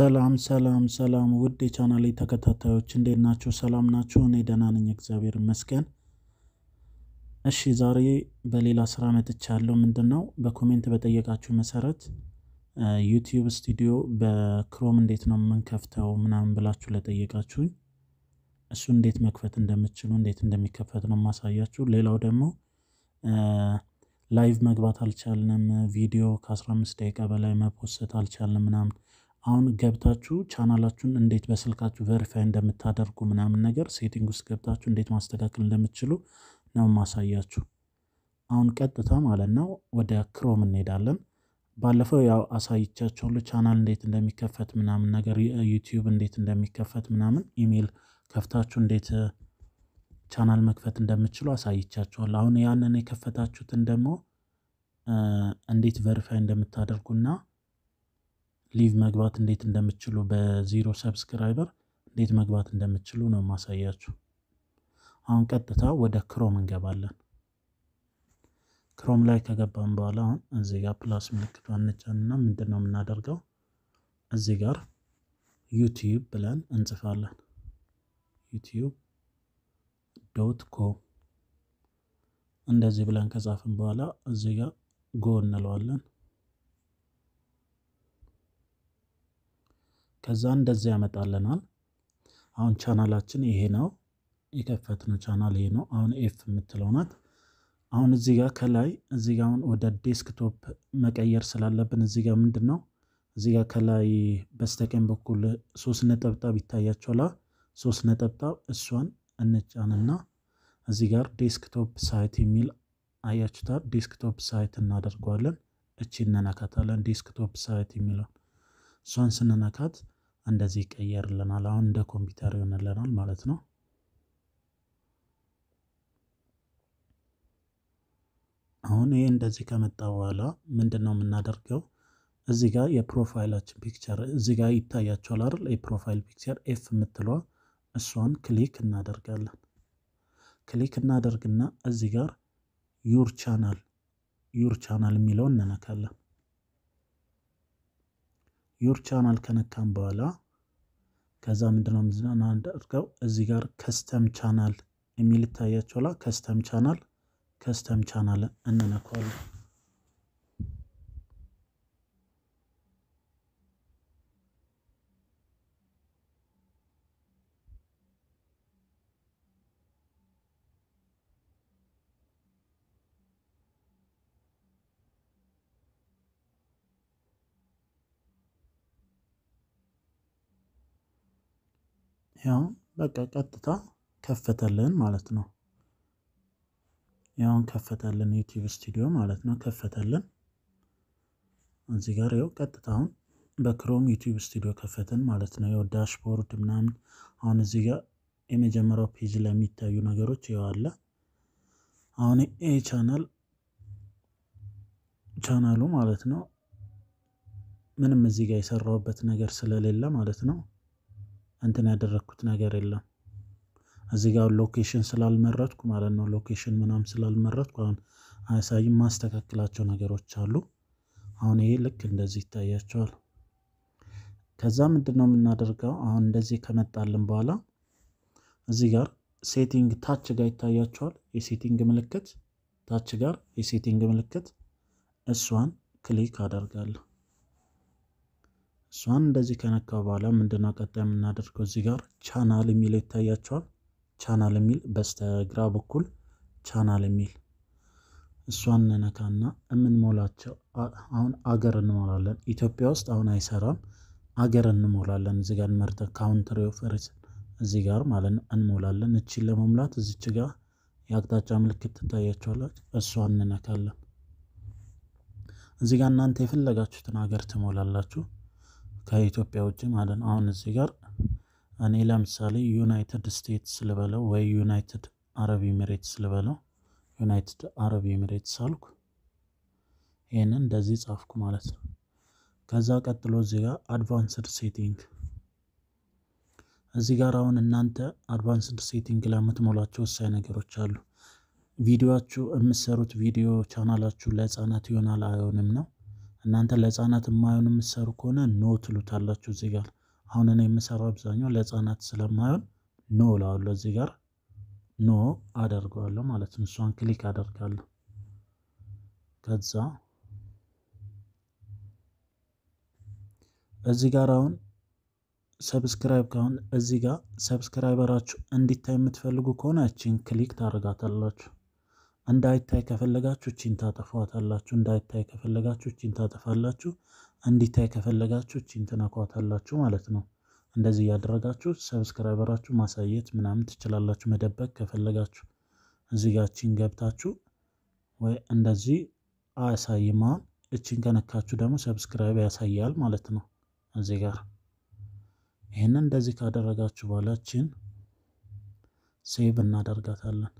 ሰላም ሰላም ሰላም ውድ የቻናሌ ተከታታዮች እንዴት ናችሁ? ሰላም ናችሁ? እኔ ደህና ነኝ፣ እግዚአብሔር ይመስገን። እሺ ዛሬ በሌላ ስራ መጥቻለሁ። ምንድን ነው በኮሜንት በጠየቃችሁ መሰረት ዩቲዩብ ስቱዲዮ በክሮም እንዴት ነው የምንከፍተው ምናምን ብላችሁ ለጠየቃችሁኝ እሱ እንዴት መክፈት እንደምችሉ እንዴት እንደሚከፈት ነው ማሳያችሁ። ሌላው ደግሞ ላይቭ መግባት አልቻልንም፣ ቪዲዮ ከ15 ደቂቃ በላይ መፖሰት አልቻልንም ምናምን አሁን ገብታችሁ ቻናላችሁን እንዴት በስልካችሁ ቨሪፋይ እንደምታደርጉ ምናምን ነገር ሴቲንግ ውስጥ ገብታችሁ እንዴት ማስተካከል እንደምትችሉ ነው ማሳያችሁ። አሁን ቀጥታ ማለት ነው ወደ ክሮም እንሄዳለን። ባለፈው ያው አሳይቻችኋለሁ ቻናል እንዴት እንደሚከፈት ምናምን ነገር፣ ዩቲዩብ እንዴት እንደሚከፈት ምናምን፣ ኢሜይል ከፍታችሁ እንዴት ቻናል መክፈት እንደምትችሉ አሳይቻችኋለሁ። አሁን ያንን የከፈታችሁትን ደግሞ እንዴት ቨሪፋይ እንደምታደርጉና ሊቭ መግባት እንዴት እንደምትችሉ በዚሮ ሰብስክራይበር እንዴት መግባት እንደምትችሉ ነው የማሳያችሁ። አሁን ቀጥታ ወደ ክሮም እንገባለን። ክሮም ላይ ከገባን በኋላ አሁን እዚህ ጋር ፕላስ ምልክቷን እንጫንና ምንድን ነው የምናደርገው እዚህ ጋር ዩቲዩብ ብለን እንጽፋለን። ዩቲዩብ ዶት ኮም እንደዚህ ብለን ከጻፍን በኋላ እዚህ ጋር ጎ እንለዋለን። ከዛ እንደዚህ ያመጣልናል። አሁን ቻናላችን ይሄ ነው። የከፈትነው ቻናል ይሄ ነው። አሁን ኤፍ የምትለው ናት። አሁን እዚህ ጋር ከላይ እዚህ ጋር አሁን ወደ ዴስክቶፕ መቀየር ስላለብን እዚህ ጋር ምንድን ነው እዚህ ጋር ከላይ በስተቀኝ በኩል ሶስት ነጠብጣብ ይታያቸዋል። ሶስት ነጠብጣብ እሷን እንጫንና እዚህ ጋር ዴስክቶፕ ሳይት የሚል አያችሁታል። ዴስክቶፕ ሳይት እናደርገዋለን። እቺ እነነካታለን። ዴስክቶፕ ሳይት የሚለው እሷን ስንነካት እንደዚህ ይቀየርልናል። አሁን እንደ ኮምፒውተር ይሆንልናል ማለት ነው። አሁን ይሄ እንደዚህ ከመጣ በኋላ ምንድን ነው የምናደርገው? እዚህ ጋር የፕሮፋይላችን ፒክቸር እዚህ ጋር ይታያቸዋል አይደል? የፕሮፋይል ፒክቸር ኤፍ የምትለዋ እሷን ክሊክ እናደርጋለን። ክሊክ እናደርግና እዚህ ጋር ዩር ቻናል ዩር ቻናል የሚለውን እንነካለን። ዩር ቻናል ከነካም በኋላ ከዛ ምንድነው ምናደርገው እዚህ ጋር ከስተም ቻናል የሚል ይታያችኋላ። ከስተም ቻናል ከስተም ቻናል እንነካዋለን። ያው በቃ ቀጥታ ከፈተልን ማለት ነው። ያውን ከፈተልን ዩቲዩብ ስቱዲዮ ማለት ነው ከፈተልን። እዚህ ጋር ያው ቀጥታ አሁን በክሮም ዩቲዩብ ስቱዲዮ ከፈትን ማለት ነው። ያው ዳሽቦርድ ምናምን አሁን እዚህ ጋር የመጀመሪያው ፔጅ ላይ የሚታዩ ነገሮች ያው አለ። አሁን ይህ ቻናል ቻናሉ ማለት ነው ምንም እዚህ ጋር የሰራውበት ነገር ስለሌለ ማለት ነው እንትን ያደረግኩት ነገር የለም። እዚህ ጋር ሎኬሽን ስላልመረጥኩ ማለት ነው ሎኬሽን ምናምን ስላልመረጥኩ አሁን አያሳይም። ማስተካከላቸው ነገሮች አሉ። አሁን ይሄ ልክ እንደዚህ ይታያቸዋል። ከዛ ምንድን ነው የምናደርገው? አሁን እንደዚህ ከመጣልን በኋላ እዚህ ጋር ሴቲንግ ታች ጋር ይታያቸዋል። የሴቲንግ ምልክት ታች ጋር የሴቲንግ ምልክት እሷን ክሊክ አደርጋለሁ። እሷን እንደዚህ ከነካ በኋላ ምንድነው ቀጣይ የምናደርገው? እዚህ ጋር ቻናል የሚል ይታያቸዋል። ቻናል የሚል በስተግራ በኩል ቻናል የሚል እሷን ነካና የምንሞላቸው አሁን አገር እንሞላለን። ኢትዮጵያ ውስጥ አሁን አይሰራም። አገር እንሞላለን። እዚህ ጋር መርጠን ካውንትሪ ኦፍ እዚህ ጋር ማለት ነው እንሞላለን። እቺን ለመሙላት እዚች ጋር የአቅጣጫ ምልክት ትታያቸዋላች። እሷን እንነካለን። እዚህ ጋር እናንተ የፈለጋችሁትን ሀገር ትሞላላችሁ። ከኢትዮጵያ ውጭ ማለት ነው። አሁን እዚህ ጋር እኔ ለምሳሌ ዩናይትድ ስቴትስ ልበለው ወይ ዩናይትድ አረብ ኤሚሬትስ ልበለው ዩናይትድ አረብ ኤሚሬትስ አልኩ። ይህንን እንደዚህ ጻፍኩ ማለት ነው። ከዛ ቀጥሎ እዚህ ጋር አድቫንስድ ሴቲንግ እዚህ ጋር አሁን እናንተ አድቫንስድ ሴቲንግ ላይ ወሳኝ ነገሮች አሉ። ቪዲዮችሁ የምትሰሩት ቪዲዮ ቻናላችሁ ለህፃናት ይሆናል አይሆንም ነው እናንተ ለህፃናት የማይሆን የምትሰሩ ከሆነ ኖ ትሉታላችሁ እዚህ ጋር። አሁን እኔ የምሰራው አብዛኛው ለህፃናት ስለማይሆን ኖ እለዋለሁ እዚህ ጋር ኖ አደርገዋለሁ ማለት ነው። እሷን ክሊክ አደርጋለሁ። ከዛ እዚህ ጋር አሁን ሰብስክራይብ ካሁን እዚህ ጋር ሰብስክራይበራችሁ እንዲታይ የምትፈልጉ ከሆነ እችን ክሊክ ታደርጋታላችሁ። እንዳይታይ ከፈለጋችሁ እቺን ታጠፏታላችሁ። እንዳይታይ ከፈለጋችሁ ቺን ታጠፋላችሁ። እንዲታይ ከፈለጋችሁ እቺን ትነኳታላችሁ ማለት ነው። እንደዚህ እያደረጋችሁ ሰብስክራይበራችሁ ማሳየት ምናምን ትችላላችሁ። መደበቅ ከፈለጋችሁ እዚህ ጋር እቺን ገብታችሁ ወይ እንደዚህ አያሳይማ። እቺን ከነካችሁ ደግሞ ሰብስክራይብ ያሳያል ማለት ነው። እዚህ ጋር ይህንን እንደዚህ ካደረጋችሁ በኋላ እቺን ሴቭ እናደርጋታለን።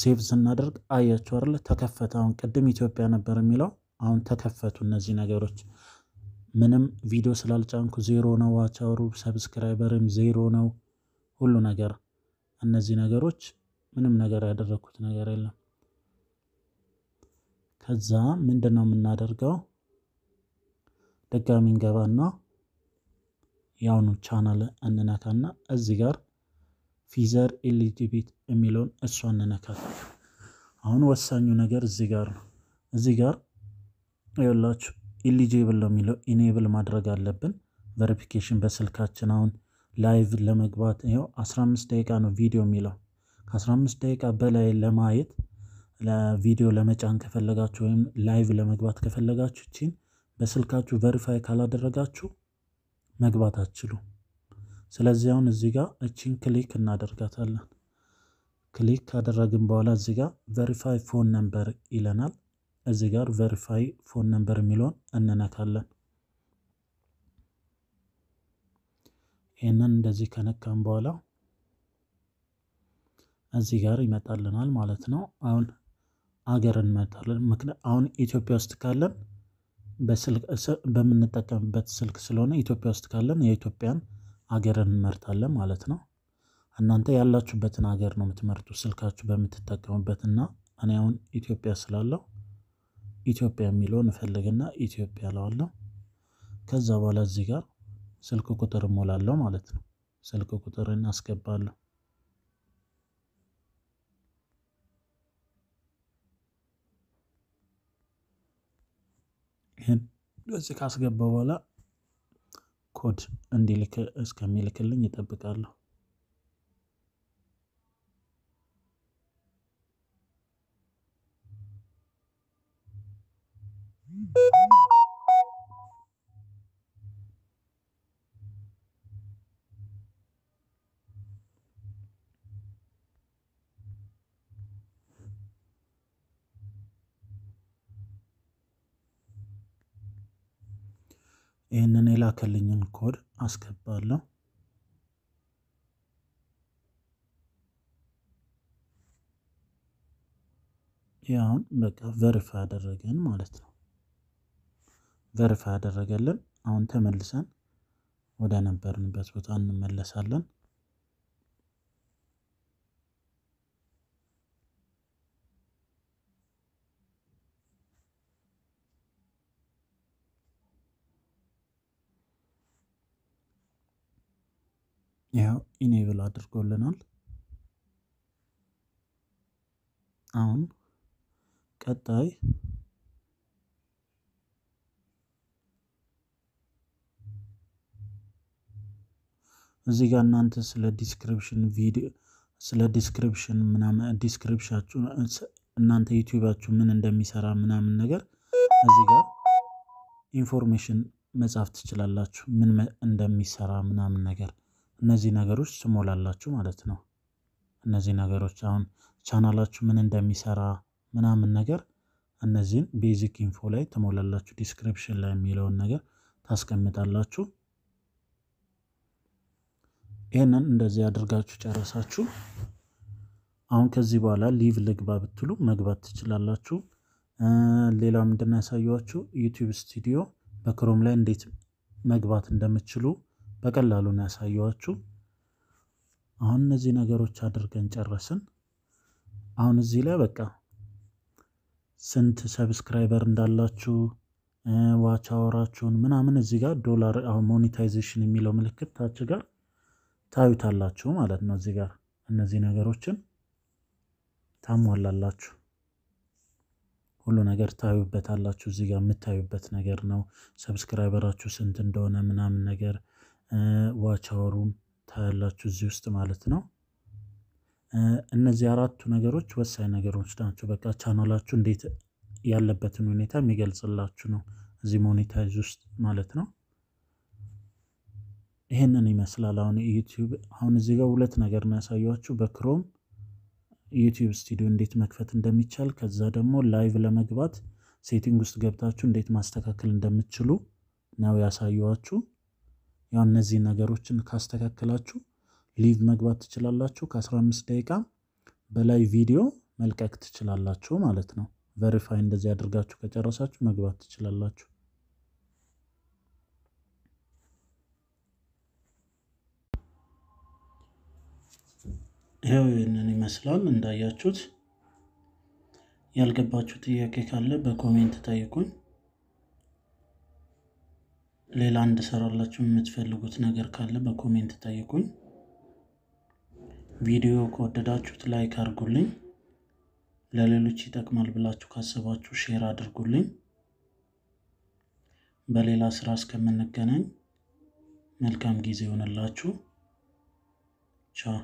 ሴቭ ስናደርግ አያቸው አይደለ? ተከፈተ። አሁን ቅድም ኢትዮጵያ ነበር የሚለው አሁን ተከፈቱ እነዚህ ነገሮች። ምንም ቪዲዮ ስላልጫንኩ ዜሮ ነው። ዋቻሩ ሰብስክራይበርም ዜሮ ነው። ሁሉ ነገር እነዚህ ነገሮች ምንም ነገር ያደረግኩት ነገር የለም። ከዛ ምንድን ነው የምናደርገው? ድጋሚ እንገባና የአሁኑ ቻናል እንነካና እዚህ ጋር ፊዘር ኤሊጂቢት የሚለውን እሷን እንነካለን። አሁን ወሳኙ ነገር እዚህ ጋር ነው። እዚህ ጋር ይኸውላችሁ ኢሊጂብል ነው የሚለው ኢኔብል ማድረግ አለብን። ቨሪፊኬሽን በስልካችን አሁን ላይቭ ለመግባት ይኸው 15 ደቂቃ ነው ቪዲዮ የሚለው ከ15 ደቂቃ በላይ ለማየት ለቪዲዮ ለመጫን ከፈለጋችሁ ወይም ላይቭ ለመግባት ከፈለጋችሁ ቺን በስልካችሁ ቨሪፋይ ካላደረጋችሁ መግባት አትችሉ። ስለዚህ አሁን እዚህ ጋር እቺን ክሊክ እናደርጋታለን። ክሊክ ካደረግን በኋላ እዚህ ጋር ቨሪፋይ ፎን ነምበር ይለናል። እዚህ ጋር ቨሪፋይ ፎን ነምበር የሚለውን እንነካለን። ይህንን እንደዚህ ከነካን በኋላ እዚህ ጋር ይመጣልናል ማለት ነው። አሁን አገር እንመጣለን። አሁን ኢትዮጵያ ውስጥ ካለን በምንጠቀምበት ስልክ ስለሆነ ኢትዮጵያ ውስጥ ካለን የኢትዮጵያን ሀገርን እንመርጣለን ማለት ነው። እናንተ ያላችሁበትን ሀገር ነው የምትመርጡ ስልካችሁ በምትጠቀሙበት እና እኔ አሁን ኢትዮጵያ ስላለው ኢትዮጵያ የሚለውን እፈልግና ኢትዮጵያ እለዋለሁ። ከዛ በኋላ እዚህ ጋር ስልክ ቁጥር እሞላለሁ ማለት ነው። ስልክ ቁጥርን አስገባለሁ። ይህን እዚህ ካስገባ በኋላ ኮድ እንዲልክ እስከሚልክልኝ ይጠብቃሉ ይህንን የላከልኝን ኮድ አስገባለሁ። ያሁን በቃ ቨሪፋ ያደረገን ማለት ነው። ቨሪፋ ያደረገልን አሁን ተመልሰን ወደ ነበርንበት ቦታ እንመለሳለን። ይኸው ኢኔብል አድርጎልናል። አሁን ቀጣይ እዚህ ጋር እናንተ ስለ ዲስክሪፕሽን ቪዲዮ ስለ ዲስክሪፕሽን ምናምን ዲስክሪፕሽናችሁ እናንተ ዩቲዩባችሁ ምን እንደሚሰራ ምናምን ነገር እዚህ ጋር ኢንፎርሜሽን መጻፍ ትችላላችሁ፣ ምን እንደሚሰራ ምናምን ነገር እነዚህ ነገሮች ትሞላላችሁ ማለት ነው። እነዚህ ነገሮች አሁን ቻናላችሁ ምን እንደሚሰራ ምናምን ነገር እነዚህን ቤዚክ ኢንፎ ላይ ትሞላላችሁ። ዲስክሪፕሽን ላይ የሚለውን ነገር ታስቀምጣላችሁ። ይህንን እንደዚህ አድርጋችሁ ጨረሳችሁ። አሁን ከዚህ በኋላ ሊቭ ልግባ ብትሉ መግባት ትችላላችሁ። ሌላ ምንድን ያሳየኋችሁ ዩቲዩብ ስቱዲዮ በክሮም ላይ እንዴት መግባት እንደምትችሉ በቀላሉ ነው ያሳየኋችሁ። አሁን እነዚህ ነገሮች አድርገን ጨረስን። አሁን እዚህ ላይ በቃ ስንት ሰብስክራይበር እንዳላችሁ ዋቻወራችሁን ምናምን እዚህ ጋር ዶላር ሞኔታይዜሽን የሚለው ምልክት ታች ጋር ታዩታላችሁ ማለት ነው። እዚህ ጋር እነዚህ ነገሮችን ታሟላላችሁ። ሁሉ ነገር ታዩበታላችሁ። እዚህ ጋር የምታዩበት ነገር ነው። ሰብስክራይበራችሁ ስንት እንደሆነ ምናምን ነገር ዋች ታያላችሁ እዚህ ውስጥ ማለት ነው። እነዚህ አራቱ ነገሮች ወሳኝ ነገሮች ናቸው። በቃ ቻናላችሁ እንዴት ያለበትን ሁኔታ የሚገልጽላችሁ ነው እዚህ ሞኔታይዝ ውስጥ ማለት ነው። ይህንን ይመስላል። አሁን ዩቲዩብ አሁን እዚህ ጋር ሁለት ነገር ነው በክሮም ዩቲዩብ ስቱዲዮ እንዴት መክፈት እንደሚቻል ከዛ ደግሞ ላይቭ ለመግባት ሴቲንግ ውስጥ ገብታችሁ እንዴት ማስተካከል እንደምትችሉ ነው ያሳየዋችሁ። ያው እነዚህን ነገሮችን ካስተካከላችሁ ሊቭ መግባት ትችላላችሁ። ከ15 ደቂቃ በላይ ቪዲዮ መልቀቅ ትችላላችሁ ማለት ነው። ቨሪፋይ እንደዚህ አድርጋችሁ ከጨረሳችሁ መግባት ትችላላችሁ። ይኸው ይህንን ይመስላል እንዳያችሁት። ያልገባችሁ ጥያቄ ካለ በኮሜንት ጠይቁኝ። ሌላ እንድሰራላችሁ የምትፈልጉት ነገር ካለ በኮሜንት ጠይቁኝ። ቪዲዮ ከወደዳችሁት ላይክ አድርጉልኝ። ለሌሎች ይጠቅማል ብላችሁ ካሰባችሁ ሼር አድርጉልኝ። በሌላ ስራ እስከምንገናኝ መልካም ጊዜ ይሆንላችሁ። ቻው